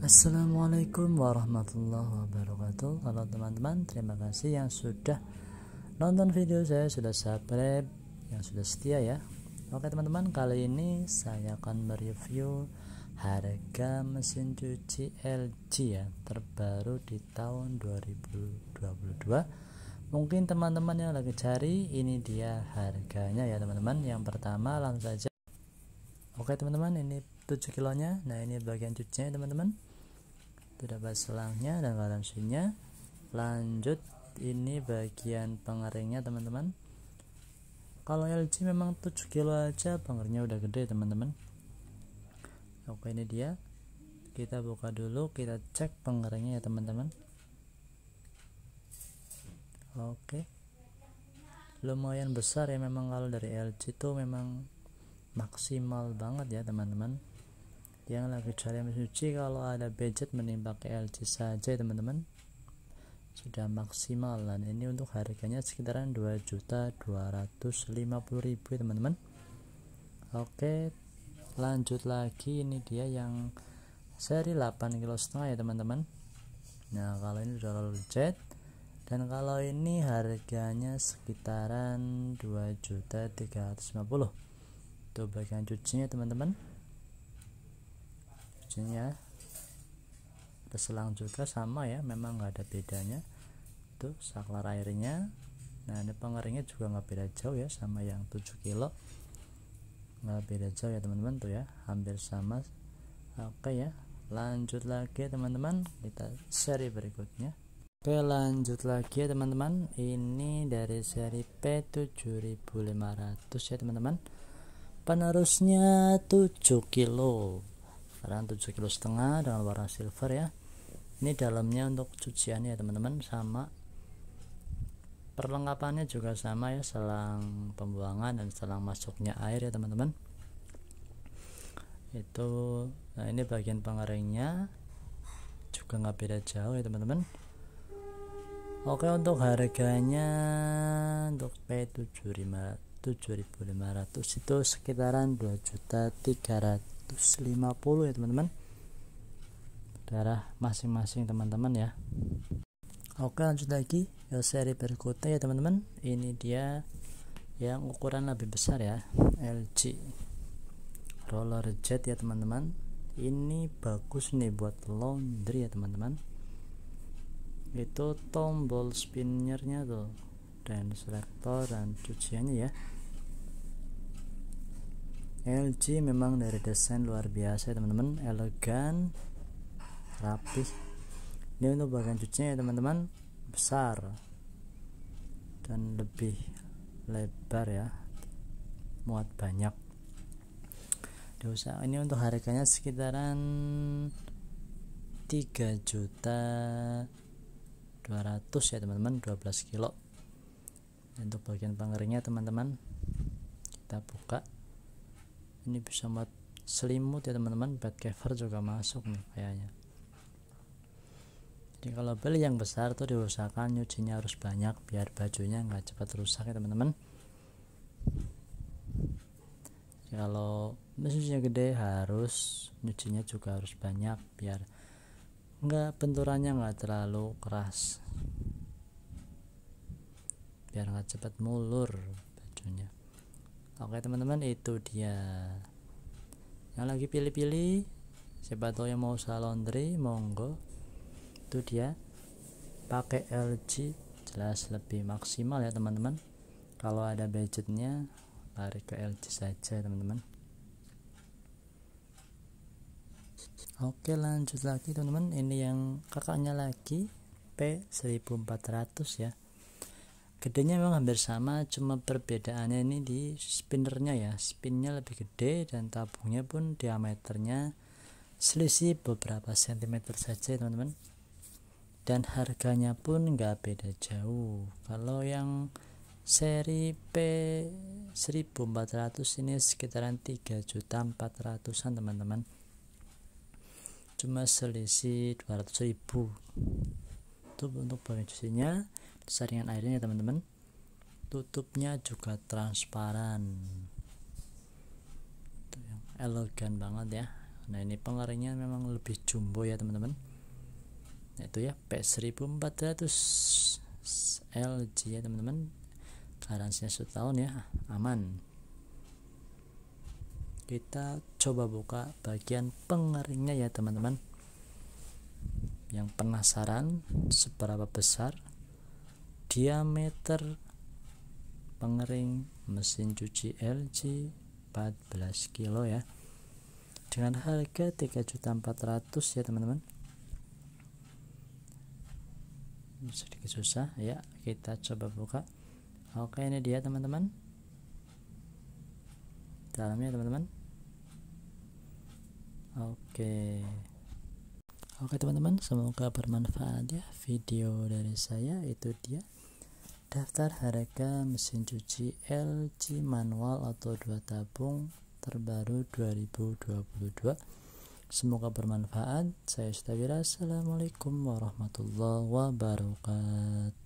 Assalamualaikum warahmatullahi wabarakatuh Halo teman-teman, terima kasih yang sudah nonton video saya Sudah subscribe, yang sudah setia ya Oke teman-teman, kali ini saya akan mereview harga mesin cuci LG ya Terbaru di tahun 2022 Mungkin teman-teman yang lagi cari, ini dia harganya ya teman-teman Yang pertama langsung saja oke teman-teman ini 7 kilonya nah ini bagian cucinya ya, teman-teman sudah bahas selangnya dan garam susunya lanjut ini bagian pengeringnya teman-teman kalau LG memang 7 kilo aja pengeringnya udah gede teman-teman oke ini dia kita buka dulu kita cek pengeringnya ya teman-teman oke lumayan besar ya memang kalau dari LG tuh memang maksimal banget ya teman-teman yang lagi cari mesin cuci kalau ada budget mending pakai LG saja ya, teman-teman sudah maksimal dan ini untuk harganya sekitaran 2.250.000 ya teman-teman oke lanjut lagi ini dia yang seri 8 kilo setengah ya teman-teman nah kalau ini sudah lalu jet dan kalau ini harganya sekitaran 2.350 itu bagian cucinya teman-teman cucinya ada selang juga sama ya memang nggak ada bedanya itu saklar airnya nah ini pengeringnya juga nggak beda jauh ya sama yang 7 kilo nggak beda jauh ya teman-teman tuh ya hampir sama oke ya lanjut lagi ya teman-teman kita seri berikutnya Oke lanjut lagi ya teman-teman Ini dari seri P7500 ya teman-teman penerusnya 7 kilo sekarang 7 kilo setengah dengan warna silver ya ini dalamnya untuk cuciannya ya teman-teman sama perlengkapannya juga sama ya selang pembuangan dan selang masuknya air ya teman-teman itu nah ini bagian pengeringnya juga nggak beda jauh ya teman-teman oke untuk harganya untuk P75 7500 itu sekitaran 2.350 ya teman-teman darah masing-masing teman-teman ya oke lanjut lagi ke seri berikutnya ya teman-teman ini dia yang ukuran lebih besar ya LG roller jet ya teman-teman ini bagus nih buat laundry ya teman-teman itu tombol spinnernya tuh dan selektor dan cuciannya ya LG memang dari desain luar biasa teman-teman elegan rapih ini untuk bagian cucinya ya teman-teman besar dan lebih lebar ya muat banyak dosa ini untuk harganya sekitaran 3 juta 200 ya teman-teman 12 kilo untuk bagian pengeringnya teman-teman kita buka ini bisa buat selimut ya teman-teman bed cover juga masuk nih kayaknya jadi kalau beli yang besar tuh diusahakan nyucinya harus banyak biar bajunya nggak cepat rusak ya teman-teman kalau mesinnya gede harus nyucinya juga harus banyak biar nggak benturannya nggak terlalu keras biar nggak cepat mulur bajunya oke teman-teman itu dia yang lagi pilih-pilih siapa tahu yang mau usaha laundry monggo itu dia pakai LG jelas lebih maksimal ya teman-teman kalau ada budgetnya lari ke LG saja ya, teman-teman oke lanjut lagi teman-teman ini yang kakaknya lagi P1400 ya gedenya memang hampir sama cuma perbedaannya ini di spinnernya ya spinnya lebih gede dan tabungnya pun diameternya selisih beberapa sentimeter saja teman-teman dan harganya pun nggak beda jauh kalau yang seri P1400 ini sekitaran 3 juta 400an teman-teman cuma selisih 200.000 ribu itu untuk bahan saringan airnya ya, teman-teman tutupnya juga transparan elegan banget ya nah ini pengeringnya memang lebih jumbo ya teman-teman itu ya P1400 LG ya teman-teman garansinya setahun ya aman kita coba buka bagian pengeringnya ya teman-teman yang penasaran seberapa besar diameter pengering mesin cuci LG 14 kilo ya dengan harga 3.400 ya teman-teman sedikit susah ya kita coba buka oke ini dia teman-teman dalamnya teman-teman oke oke teman-teman semoga bermanfaat ya video dari saya itu dia Daftar harga mesin cuci LG manual atau dua tabung terbaru 2022. Semoga bermanfaat. Saya Stabila. Assalamualaikum warahmatullahi wabarakatuh.